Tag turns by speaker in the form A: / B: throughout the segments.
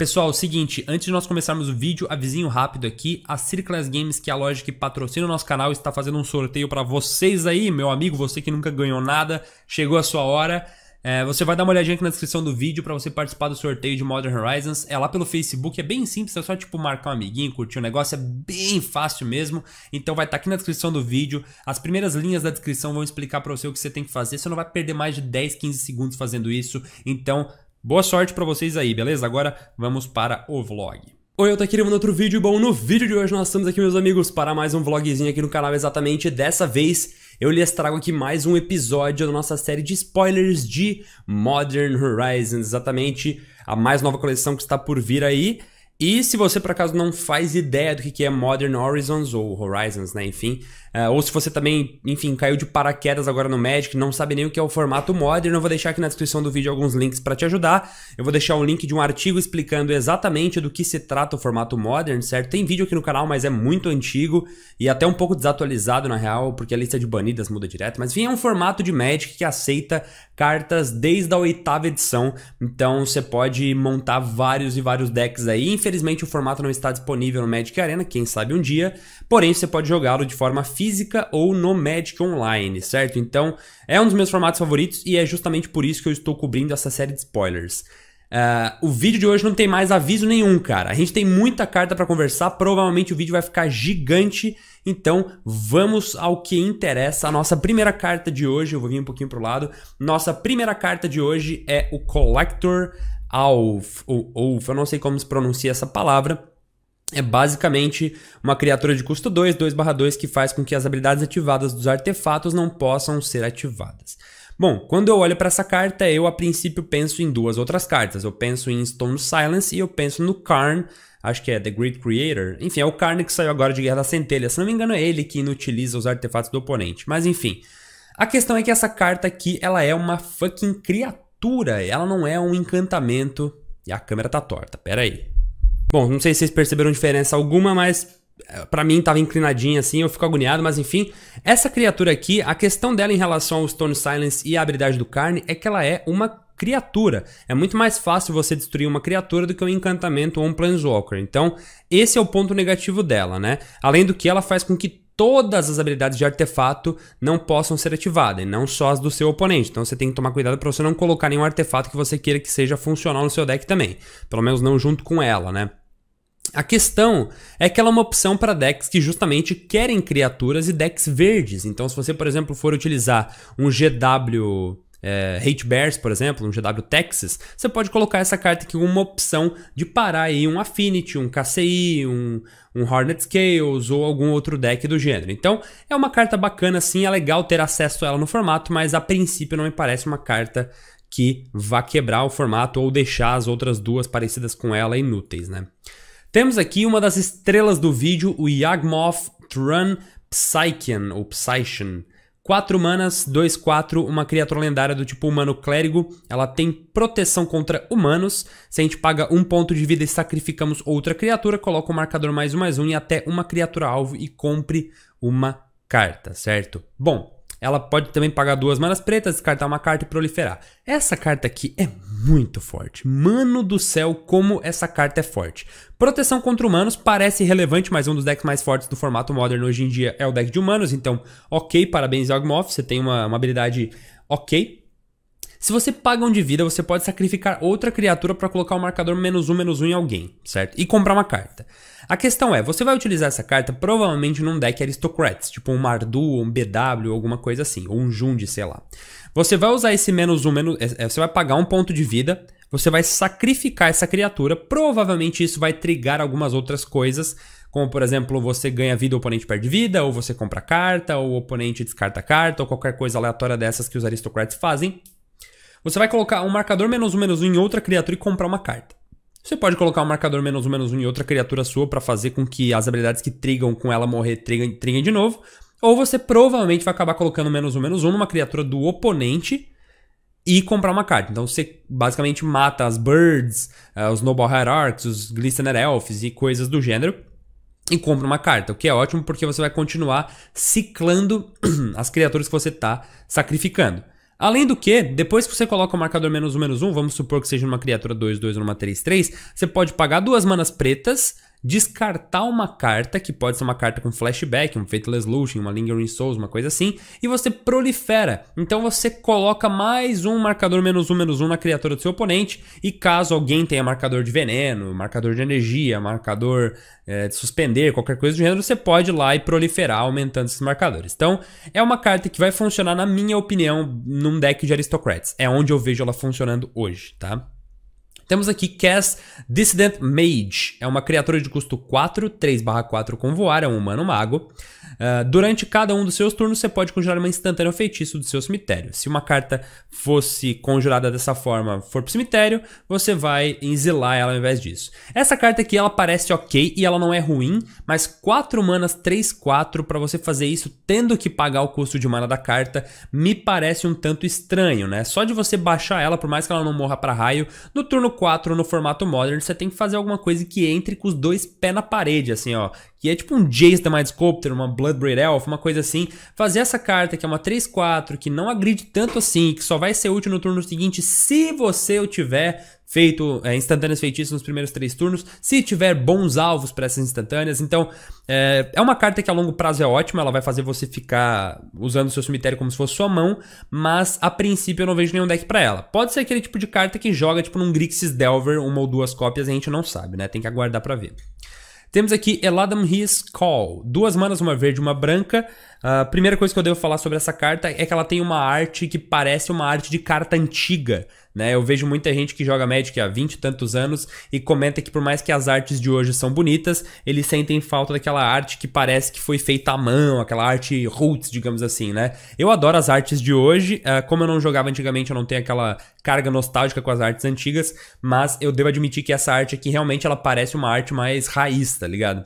A: Pessoal, é o seguinte, antes de nós começarmos o vídeo, avisinho rápido aqui, a Circlas Games, que é a loja que patrocina o nosso canal, está fazendo um sorteio para vocês aí, meu amigo, você que nunca ganhou nada, chegou a sua hora. É, você vai dar uma olhadinha aqui na descrição do vídeo para você participar do sorteio de Modern Horizons. É lá pelo Facebook, é bem simples, é só tipo marcar um amiguinho, curtir o um negócio, é bem fácil mesmo. Então vai estar tá aqui na descrição do vídeo. As primeiras linhas da descrição vão explicar para você o que você tem que fazer. Você não vai perder mais de 10, 15 segundos fazendo isso. Então Boa sorte para vocês aí, beleza? Agora vamos para o vlog. Oi, eu tô aqui gravando outro vídeo. Bom, no vídeo de hoje nós estamos aqui, meus amigos, para mais um vlogzinho aqui no canal exatamente. Dessa vez eu lhes trago aqui mais um episódio da nossa série de spoilers de Modern Horizons, exatamente a mais nova coleção que está por vir aí. E se você por acaso não faz ideia do que é Modern Horizons ou Horizons, né, enfim, Uh, ou se você também, enfim, caiu de paraquedas agora no Magic, não sabe nem o que é o formato Modern, eu vou deixar aqui na descrição do vídeo alguns links para te ajudar. Eu vou deixar um link de um artigo explicando exatamente do que se trata o formato Modern, certo? Tem vídeo aqui no canal, mas é muito antigo e até um pouco desatualizado na real, porque a lista de banidas muda direto. Mas enfim, é um formato de Magic que aceita cartas desde a oitava edição, então você pode montar vários e vários decks aí. Infelizmente o formato não está disponível no Magic Arena, quem sabe um dia, porém você pode jogá-lo de forma física ou no Magic Online, certo? Então, é um dos meus formatos favoritos e é justamente por isso que eu estou cobrindo essa série de spoilers. Uh, o vídeo de hoje não tem mais aviso nenhum, cara. A gente tem muita carta para conversar, provavelmente o vídeo vai ficar gigante. Então, vamos ao que interessa. A nossa primeira carta de hoje, eu vou vir um pouquinho pro lado. Nossa primeira carta de hoje é o Collector Alf, ou eu não sei como se pronuncia essa palavra é basicamente uma criatura de custo 2, 2 2 que faz com que as habilidades ativadas dos artefatos não possam ser ativadas. Bom, quando eu olho para essa carta, eu a princípio penso em duas outras cartas. Eu penso em Stone Silence e eu penso no Karn, acho que é The Great Creator. Enfim, é o Karn que saiu agora de Guerra da Centelha. Se não me engano, é ele que inutiliza os artefatos do oponente. Mas enfim, a questão é que essa carta aqui, ela é uma fucking criatura. Ela não é um encantamento. E a câmera tá torta, pera aí. Bom, não sei se vocês perceberam diferença alguma, mas eh, para mim estava inclinadinha assim, eu fico agoniado, mas enfim. Essa criatura aqui, a questão dela em relação ao Stone Silence e a habilidade do Carne é que ela é uma criatura. É muito mais fácil você destruir uma criatura do que um encantamento ou um Planeswalker. Então, esse é o ponto negativo dela, né? Além do que, ela faz com que todas as habilidades de artefato não possam ser ativadas, e não só as do seu oponente. Então você tem que tomar cuidado para você não colocar nenhum artefato que você queira que seja funcional no seu deck também. Pelo menos não junto com ela, né? A questão é que ela é uma opção para decks que justamente querem criaturas e decks verdes. Então, se você, por exemplo, for utilizar um GW é, Hate Bears, por exemplo, um GW Texas, você pode colocar essa carta aqui como uma opção de parar aí um Affinity, um KCI, um, um Hornet Scales ou algum outro deck do gênero. Então, é uma carta bacana sim, é legal ter acesso a ela no formato, mas a princípio não me parece uma carta que vá quebrar o formato ou deixar as outras duas parecidas com ela inúteis, né? Temos aqui uma das estrelas do vídeo, o Yagmoth Thrun Psychian, ou Psychian. 4 manas, 2, 4, uma criatura lendária do tipo humano clérigo. Ela tem proteção contra humanos. Se a gente paga um ponto de vida e sacrificamos outra criatura, coloca o marcador mais um mais um e até uma criatura alvo e compre uma carta, certo? Bom, ela pode também pagar duas manas pretas, descartar uma carta e proliferar. Essa carta aqui é muito forte. Mano do céu, como essa carta é forte. Proteção contra humanos parece relevante, mas um dos decks mais fortes do formato Modern hoje em dia é o deck de humanos. Então, ok, parabéns Yawgmoth, você tem uma, uma habilidade ok. Se você paga um de vida, você pode sacrificar outra criatura para colocar o um marcador menos um, menos um em alguém, certo? E comprar uma carta. A questão é, você vai utilizar essa carta provavelmente num deck Aristocrats, tipo um Mardu, um BW, alguma coisa assim, ou um Jund, sei lá. Você vai usar esse menos um, menos, é, é, você vai pagar um ponto de vida, você vai sacrificar essa criatura, provavelmente isso vai trigar algumas outras coisas, como por exemplo, você ganha vida, o oponente perde vida, ou você compra carta, ou o oponente descarta carta, ou qualquer coisa aleatória dessas que os Aristocrats fazem. Você vai colocar um marcador menos um menos um em outra criatura e comprar uma carta. Você pode colocar um marcador menos um menos um em outra criatura sua para fazer com que as habilidades que trigam com ela morrer trigam, trigam de novo. Ou você provavelmente vai acabar colocando menos um menos um numa criatura do oponente e comprar uma carta. Então você basicamente mata as Birds, uh, os Noble Hierarchs, os Glistener Elves e coisas do gênero e compra uma carta, o que é ótimo porque você vai continuar ciclando as criaturas que você está sacrificando. Além do que, depois que você coloca o marcador menos um, menos um, vamos supor que seja uma criatura 2, 2 ou uma 3, 3, você pode pagar duas manas pretas, descartar uma carta, que pode ser uma carta com flashback, um Fateless Lution, uma Lingering Souls, uma coisa assim, e você prolifera. Então você coloca mais um marcador menos um, menos um na criatura do seu oponente, e caso alguém tenha marcador de veneno, marcador de energia, marcador é, de suspender, qualquer coisa do gênero, você pode ir lá e proliferar aumentando esses marcadores. Então é uma carta que vai funcionar, na minha opinião, num deck de aristocrats. É onde eu vejo ela funcionando hoje, tá? Temos aqui Cass Dissident Mage. É uma criatura de custo 4, 3/4 com voar, é um humano mago. Uh, durante cada um dos seus turnos, você pode conjurar uma instantânea feitiço do seu cemitério. Se uma carta fosse conjurada dessa forma, for pro cemitério, você vai exilar ela ao invés disso. Essa carta aqui, ela parece ok e ela não é ruim, mas 4 manas, 3, 4, para você fazer isso tendo que pagar o custo de mana da carta, me parece um tanto estranho, né? Só de você baixar ela, por mais que ela não morra para raio, no turno 4 no formato Modern, você tem que fazer alguma coisa que entre com os dois pés na parede, assim, ó. Que é tipo um Jace da Mind Sculptor, uma Bloodbraid Elf, uma coisa assim. Fazer essa carta que é uma 3-4, que não agride tanto assim, que só vai ser útil no turno seguinte se você o tiver feito é, instantâneas feitiços nos primeiros três turnos, se tiver bons alvos para essas instantâneas. Então, é, é, uma carta que a longo prazo é ótima, ela vai fazer você ficar usando o seu cemitério como se fosse sua mão, mas a princípio eu não vejo nenhum deck para ela. Pode ser aquele tipo de carta que joga, tipo, num Grixis Delver, uma ou duas cópias, a gente não sabe, né? Tem que aguardar para ver. Temos aqui Eladam His Call. Duas manas, uma verde e uma branca. A uh, primeira coisa que eu devo falar sobre essa carta é que ela tem uma arte que parece uma arte de carta antiga. Né? Eu vejo muita gente que joga Magic há 20 e tantos anos e comenta que por mais que as artes de hoje são bonitas, eles sentem falta daquela arte que parece que foi feita à mão, aquela arte roots, digamos assim, né? Eu adoro as artes de hoje, ah, como eu não jogava antigamente, eu não tenho aquela carga nostálgica com as artes antigas, mas eu devo admitir que essa arte aqui realmente ela parece uma arte mais raiz, tá ligado?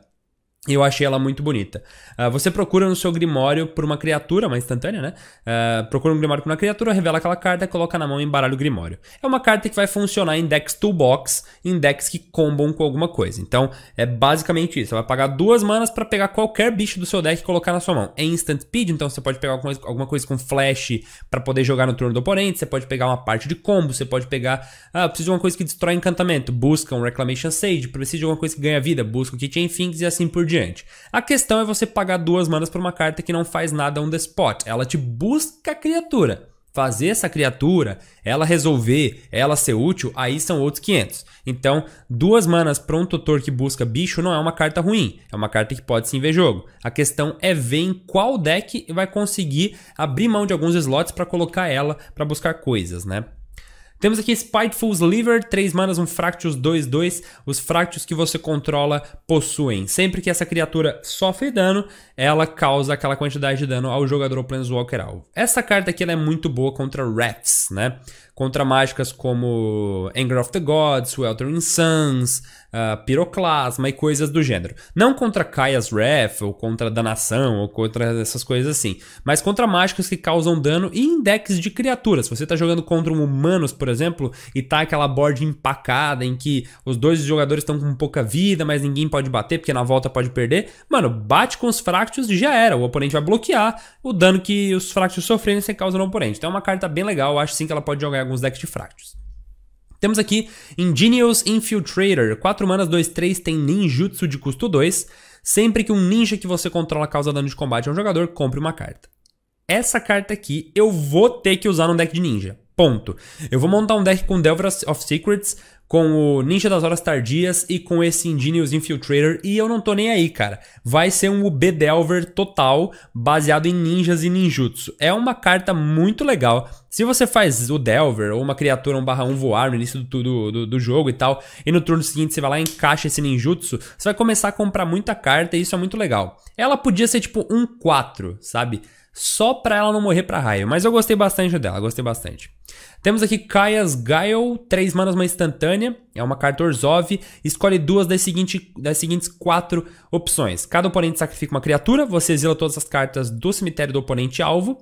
A: eu achei ela muito bonita. Uh, você procura no seu grimório por uma criatura, uma instantânea, né? Uh, procura um grimório por uma criatura, revela aquela carta, coloca na mão e embaralha o grimório. É uma carta que vai funcionar em decks toolbox, em decks que combam com alguma coisa. Então, é basicamente isso. Você vai pagar duas manas para pegar qualquer bicho do seu deck e colocar na sua mão. É instant speed, então você pode pegar alguma coisa com flash para poder jogar no turno do oponente, você pode pegar uma parte de combo, você pode pegar... Ah, preciso de alguma coisa que destrói encantamento, busca um Reclamation Sage, preciso de alguma coisa que ganha vida, busca o Kitchen Finks e assim por diante diante. A questão é você pagar duas manas por uma carta que não faz nada on the spot. Ela te busca a criatura. Fazer essa criatura, ela resolver, ela ser útil, aí são outros 500. Então, duas manas para um tutor que busca bicho não é uma carta ruim. É uma carta que pode sim ver jogo. A questão é ver em qual deck vai conseguir abrir mão de alguns slots para colocar ela para buscar coisas, né? Temos aqui spiteful sliver 3 manas, um Fractus 2-2. Os Fractus que você controla possuem. Sempre que essa criatura sofre dano, ela causa aquela quantidade de dano ao jogador ou Planeswalker alvo. Essa carta aqui é muito boa contra Rats, né? contra mágicas como Anger of the Gods, Weltering Suns, uh, Piroclasma e coisas do gênero. Não contra Kaia's Wrath, ou contra Danação, ou contra essas coisas assim, mas contra mágicas que causam dano e em decks de criaturas. Se você está jogando contra um Humanos, por exemplo, e tá aquela board empacada em que os dois jogadores estão com pouca vida, mas ninguém pode bater porque na volta pode perder, mano, bate com os Fractus e já era. O oponente vai bloquear o dano que os Fractus sofrerem você causa no oponente. Então é uma carta bem legal, eu acho sim que ela pode jogar alguns decks de fractos. Temos aqui Ingenious Infiltrator, 4 manas, 2, 3, tem ninjutsu de custo 2. Sempre que um ninja que você controla causa dano de combate a um jogador, compre uma carta. Essa carta aqui eu vou ter que usar no deck de ninja. Ponto. Eu vou montar um deck com Delver of Secrets, com o Ninja das Horas Tardias e com esse Ingenious Infiltrator e eu não tô nem aí, cara. Vai ser um UB Delver total, baseado em ninjas e ninjutsu. É uma carta muito legal. Se você faz o Delver ou uma criatura 1/1 voar no início do, do, do, do jogo e tal, e no turno seguinte você vai lá e encaixa esse ninjutsu, você vai começar a comprar muita carta e isso é muito legal. Ela podia ser tipo um 4, sabe? só pra ela não morrer pra raio. Mas eu gostei bastante dela, gostei bastante. Temos aqui Kaias Gael, 3 manas uma instantânea, é uma carta Orzhov. Escolhe duas das, seguinte, das seguintes quatro opções. Cada oponente sacrifica uma criatura, você exila todas as cartas do cemitério do oponente alvo.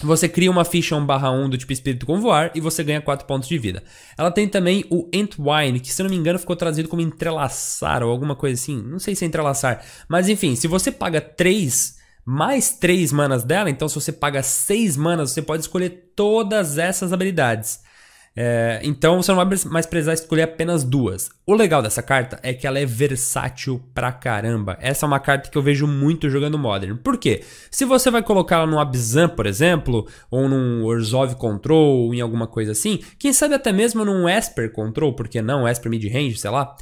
A: Você cria uma ficha 1/1 do tipo espírito com voar e você ganha 4 pontos de vida. Ela tem também o Entwine, que se não me engano ficou traduzido como entrelaçar ou alguma coisa assim. Não sei se é entrelaçar. Mas enfim, se você paga 3 mais 3 manas dela, então se você paga 6 manas, você pode escolher todas essas habilidades. É, então você não vai mais precisar escolher apenas duas. O legal dessa carta é que ela é versátil pra caramba. Essa é uma carta que eu vejo muito jogando Modern. Por quê? Se você vai colocar ela num Abzan, por exemplo, ou num Orzhov Control, ou em alguma coisa assim, quem sabe até mesmo num Esper Control, porque não? Esper Midrange, sei lá.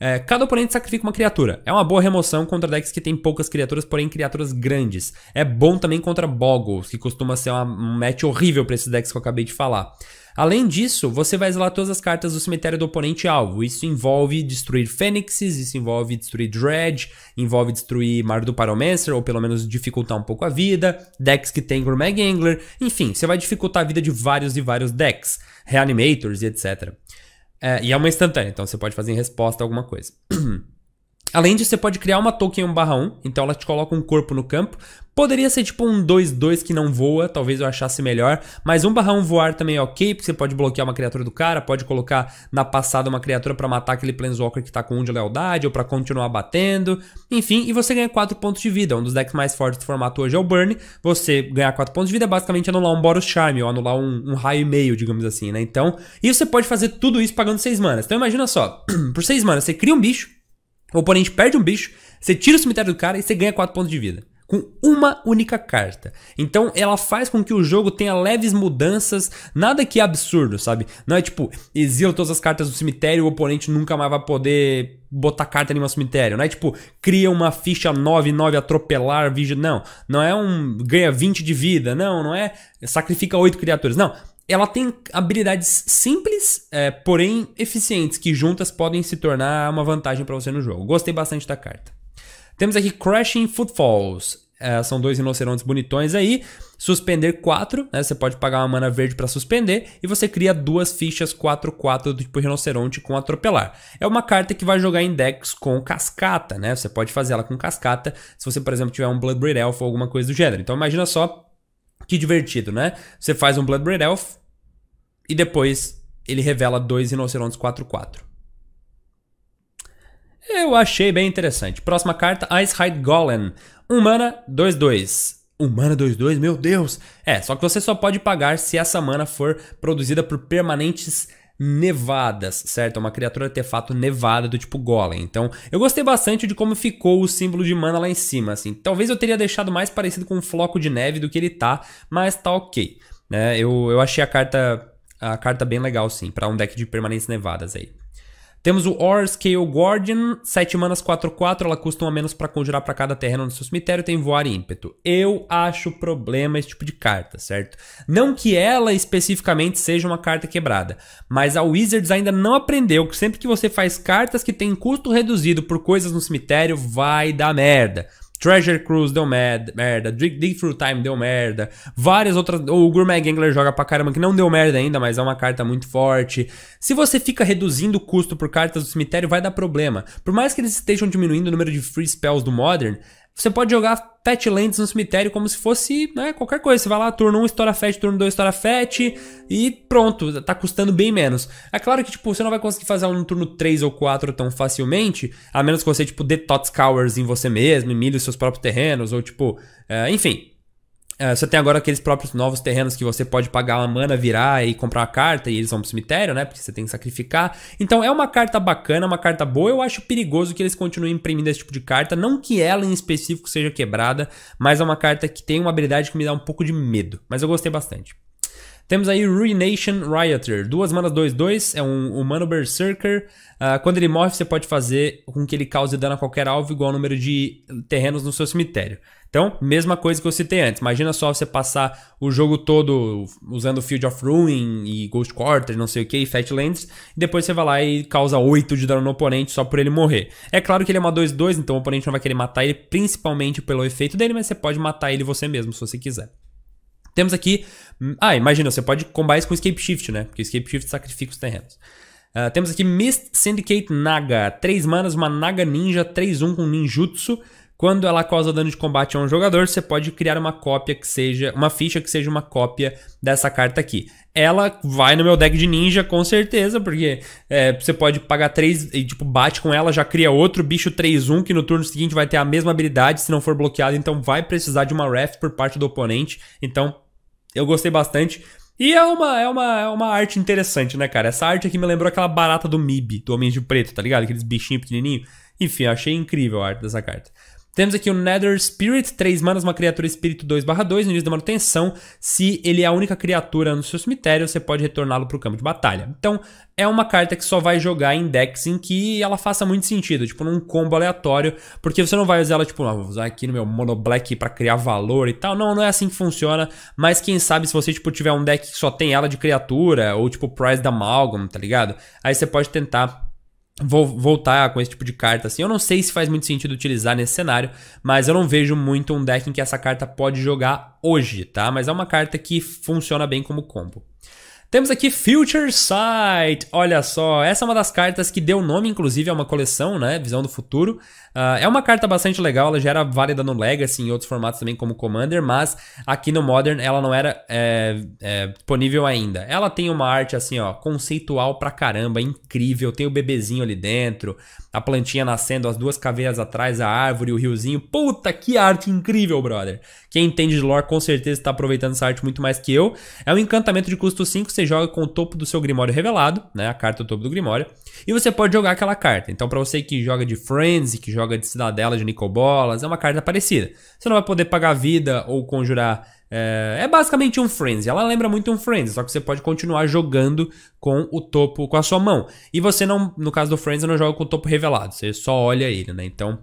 A: É, cada oponente sacrifica uma criatura. É uma boa remoção contra decks que tem poucas criaturas, porém criaturas grandes. É bom também contra Boggles, que costuma ser uma, um match horrível para esses decks que eu acabei de falar. Além disso, você vai zelar todas as cartas do cemitério do oponente alvo. Isso envolve destruir Fênixes, isso envolve destruir Dredge, envolve destruir Mar do Pyromancer, ou pelo menos dificultar um pouco a vida, decks que tem Gourmet Angler, enfim, você vai dificultar a vida de vários e vários decks, Reanimators e etc. É, e é uma instantânea, então você pode fazer em resposta a alguma coisa. Além disso, você pode criar uma token 1/1, então ela te coloca um corpo no campo. Poderia ser tipo um 2-2 que não voa, talvez eu achasse melhor, mas 1/1 voar também é ok, porque você pode bloquear uma criatura do cara, pode colocar na passada uma criatura para matar aquele Planeswalker que tá com 1 um de lealdade, ou para continuar batendo, enfim, e você ganha 4 pontos de vida. Um dos decks mais fortes do formato hoje é o Burn. Você ganhar 4 pontos de vida é basicamente anular um Boros Charm, ou anular um, um raio e meio, digamos assim, né? Então, e você pode fazer tudo isso pagando 6 manas. Então imagina só, por 6 manas você cria um bicho, o oponente perde um bicho, você tira o cemitério do cara e você ganha 4 pontos de vida. Com uma única carta. Então ela faz com que o jogo tenha leves mudanças, nada que é absurdo, sabe? Não é tipo, exila todas as cartas do cemitério, o oponente nunca mais vai poder botar carta em um cemitério. Não é tipo, cria uma ficha 9-9, atropelar, vídeo. Não. Não é um ganha 20 de vida. Não, não é sacrifica 8 criaturas. Não ela tem habilidades simples, é, porém eficientes, que juntas podem se tornar uma vantagem para você no jogo. Gostei bastante da carta. Temos aqui Crashing Footfalls. É, são dois rinocerontes bonitões aí. Suspender 4, né? Você pode pagar uma mana verde para suspender. E você cria duas fichas 4-4 do tipo rinoceronte com atropelar. É uma carta que vai jogar em decks com cascata, né? Você pode fazer ela com cascata se você, por exemplo, tiver um Bloodbraid Elf ou alguma coisa do gênero. Então imagina só que divertido, né? Você faz um Bloodbraid Elf e depois ele revela dois rinocerontes 4-4. Eu achei bem interessante. Próxima carta, Icehide Golem. Humana 2-2. Humana 2-2, meu Deus! É, só que você só pode pagar se essa mana for produzida por permanentes nevadas, certo? É uma criatura artefato nevada do tipo Golem. Então, eu gostei bastante de como ficou o símbolo de mana lá em cima, assim. Talvez eu teria deixado mais parecido com um floco de neve do que ele tá, mas tá ok. Né? Eu, eu achei a carta, a carta bem legal, sim, para um deck de permanentes nevadas aí. Temos o Or Scale Guardian, 7 manas 4-4, ela custa a menos para conjurar para cada terreno no seu cemitério, tem voar e ímpeto. Eu acho problema esse tipo de carta, certo? Não que ela especificamente seja uma carta quebrada, mas a Wizards ainda não aprendeu que sempre que você faz cartas que tem custo reduzido por coisas no cemitério, vai dar merda. Treasure Cruise deu merda, Dig, Dig Through Time deu merda, várias outras. O Gourmet Gangler joga pra caramba, que não deu merda ainda, mas é uma carta muito forte. Se você fica reduzindo o custo por cartas do cemitério, vai dar problema. Por mais que eles estejam diminuindo o número de free spells do Modern, você pode jogar Fat Lands no cemitério como se fosse né, qualquer coisa. Você vai lá, turno 1 estoura Fat, turno 2 estoura Fat e pronto, tá custando bem menos. É claro que tipo, você não vai conseguir fazer um turno 3 ou 4 tão facilmente, a menos que você tipo, dê Tots Cowers em você mesmo, milhe os seus próprios terrenos, ou tipo, é, enfim, é, você tem agora aqueles próprios novos terrenos que você pode pagar uma mana, virar e comprar a carta e eles vão pro cemitério, né? Porque você tem que sacrificar. Então é uma carta bacana, uma carta boa. Eu acho perigoso que eles continuem imprimindo esse tipo de carta. Não que ela em específico seja quebrada, mas é uma carta que tem uma habilidade que me dá um pouco de medo. Mas eu gostei bastante. Temos aí Ruination Rioter. Duas manas 2-2, é um humano berserker. Uh, quando ele morre, você pode fazer com que ele cause dano a qualquer alvo igual ao número de terrenos no seu cemitério. Então, mesma coisa que eu citei antes. Imagina só você passar o jogo todo usando Field of Ruin e Ghost Quarter, não sei o que, e Fatlands, e depois você vai lá e causa 8 de dano no oponente só por ele morrer. É claro que ele é uma 2-2, então o oponente não vai querer matar ele, principalmente pelo efeito dele, mas você pode matar ele você mesmo se você quiser. Temos aqui. Hum, ah, imagina, você pode combinar isso com Escape Shift, né? Porque Escape Shift sacrifica os terrenos. Uh, temos aqui Mist Syndicate Naga. 3 manas, uma Naga Ninja 3-1 com ninjutsu. Quando ela causa dano de combate a um jogador, você pode criar uma cópia que seja. Uma ficha que seja uma cópia dessa carta aqui. Ela vai no meu deck de ninja, com certeza, porque é, você pode pagar 3 e, tipo, bate com ela, já cria outro bicho 3-1, que no turno seguinte vai ter a mesma habilidade, se não for bloqueado, então vai precisar de uma ref por parte do oponente. Então, eu gostei bastante. E é uma, é, uma, é uma arte interessante, né, cara? Essa arte aqui me lembrou aquela barata do MIB, do Homem de Preto, tá ligado? Aqueles bichinhos pequenininhos. Enfim, achei incrível a arte dessa carta. Temos aqui o Nether Spirit, 3 manas, uma criatura espírito 2/2 no início da manutenção. Se ele é a única criatura no seu cemitério, você pode retorná-lo para o campo de batalha. Então, é uma carta que só vai jogar em decks em que ela faça muito sentido, tipo num combo aleatório, porque você não vai usar ela tipo, ah, vou usar aqui no meu mono black para criar valor e tal. Não, não é assim que funciona, mas quem sabe se você tipo tiver um deck que só tem ela de criatura ou tipo Prize da Amalgam, tá ligado? Aí você pode tentar vou voltar com esse tipo de carta assim. Eu não sei se faz muito sentido utilizar nesse cenário, mas eu não vejo muito um deck em que essa carta pode jogar hoje, tá? Mas é uma carta que funciona bem como combo. Temos aqui Future Sight. Olha só, essa é uma das cartas que deu nome, inclusive, a uma coleção, né? Visão do Futuro. Uh, é uma carta bastante legal, ela já era válida no Legacy, e em outros formatos também como Commander, mas aqui no Modern ela não era é, é, disponível ainda. Ela tem uma arte assim, ó, conceitual pra caramba, é incrível. Tem o bebezinho ali dentro, a plantinha nascendo, as duas caveiras atrás, a árvore, o riozinho. Puta, que arte incrível, brother. Quem entende de lore com certeza está aproveitando essa arte muito mais que eu. É um encantamento de custo 5, você joga com o topo do seu Grimório revelado, né? A carta do é topo do Grimório. E você pode jogar aquela carta. Então, para você que joga de Friends, que joga joga de cidadela de Nicobolas, é uma carta parecida. Você não vai poder pagar vida ou conjurar. É, é basicamente um Friends. Ela lembra muito um Friends só que você pode continuar jogando com o topo, com a sua mão. E você não, no caso do Friends não joga com o topo revelado, você só olha ele, né? Então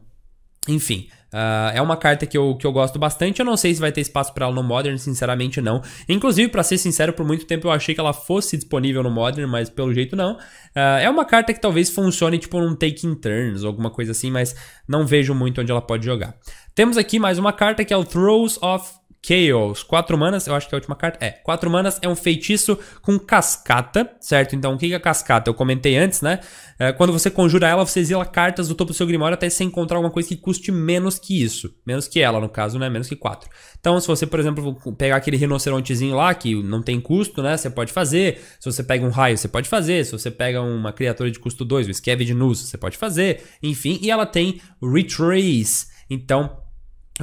A: enfim, uh, é uma carta que eu, que eu gosto bastante. Eu não sei se vai ter espaço para ela no Modern, sinceramente não. Inclusive, para ser sincero, por muito tempo eu achei que ela fosse disponível no Modern, mas pelo jeito não. Uh, é uma carta que talvez funcione tipo um taking turns, alguma coisa assim, mas não vejo muito onde ela pode jogar. Temos aqui mais uma carta que é o Throws of Chaos. Quatro manas, eu acho que é a última carta. É, quatro manas é um feitiço com cascata, certo? Então, o que é cascata? Eu comentei antes, né? É, quando você conjura ela, você exila cartas do topo do seu grimório até você encontrar alguma coisa que custe menos que isso. Menos que ela, no caso, né? Menos que quatro. Então, se você, por exemplo, pegar aquele rinocerontezinho lá, que não tem custo, né? Você pode fazer. Se você pega um raio, você pode fazer. Se você pega uma criatura de custo 2, um Scavenge Nus, você pode fazer. Enfim, e ela tem Retrace. Então,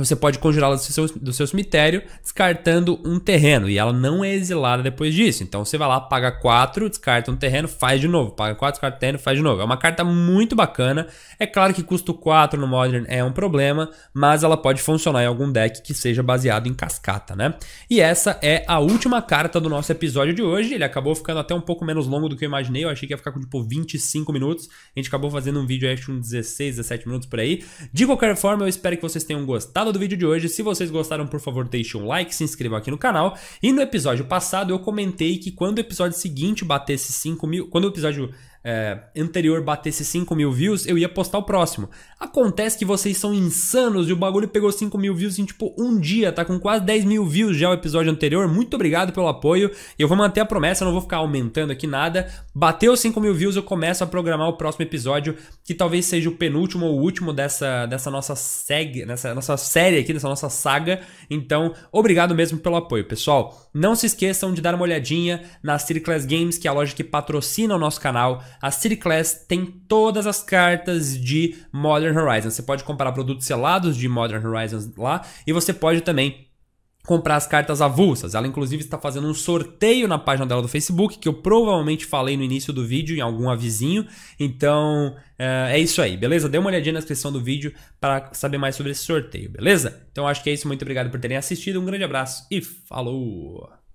A: você pode conjurá-la do seu, do seu cemitério, descartando um terreno. E ela não é exilada depois disso. Então você vai lá, paga 4, descarta um terreno, faz de novo. Paga 4, descarta um terreno, faz de novo. É uma carta muito bacana. É claro que custo 4 no Modern é um problema, mas ela pode funcionar em algum deck que seja baseado em cascata, né? E essa é a última carta do nosso episódio de hoje. Ele acabou ficando até um pouco menos longo do que eu imaginei. Eu achei que ia ficar com tipo 25 minutos. A gente acabou fazendo um vídeo, acho, uns 16, 17 minutos por aí. De qualquer forma, eu espero que vocês tenham gostado do vídeo de hoje. Se vocês gostaram, por favor, deixe um like, se inscreva aqui no canal. E no episódio passado eu comentei que quando o episódio seguinte batesse 5 mil. Quando o episódio é, anterior batesse 5 mil views, eu ia postar o próximo. Acontece que vocês são insanos e o bagulho pegou 5 mil views em tipo um dia, tá com quase 10 mil views já o episódio anterior. Muito obrigado pelo apoio. Eu vou manter a promessa, não vou ficar aumentando aqui nada. Bateu 5 mil views, eu começo a programar o próximo episódio, que talvez seja o penúltimo ou último dessa, dessa nossa segue, nessa nossa série aqui, dessa nossa saga. Então, obrigado mesmo pelo apoio, pessoal. Não se esqueçam de dar uma olhadinha nas Class Games, que é a loja que patrocina o nosso canal. A City Class tem todas as cartas de Modern Horizons. Você pode comprar produtos selados de Modern Horizons lá e você pode também comprar as cartas avulsas. Ela inclusive está fazendo um sorteio na página dela do Facebook, que eu provavelmente falei no início do vídeo em algum avizinho. Então, eh, é isso aí, beleza? Dê uma olhadinha na descrição do vídeo para saber mais sobre esse sorteio, beleza? Então acho que é isso, muito obrigado por terem assistido, um grande abraço e falou.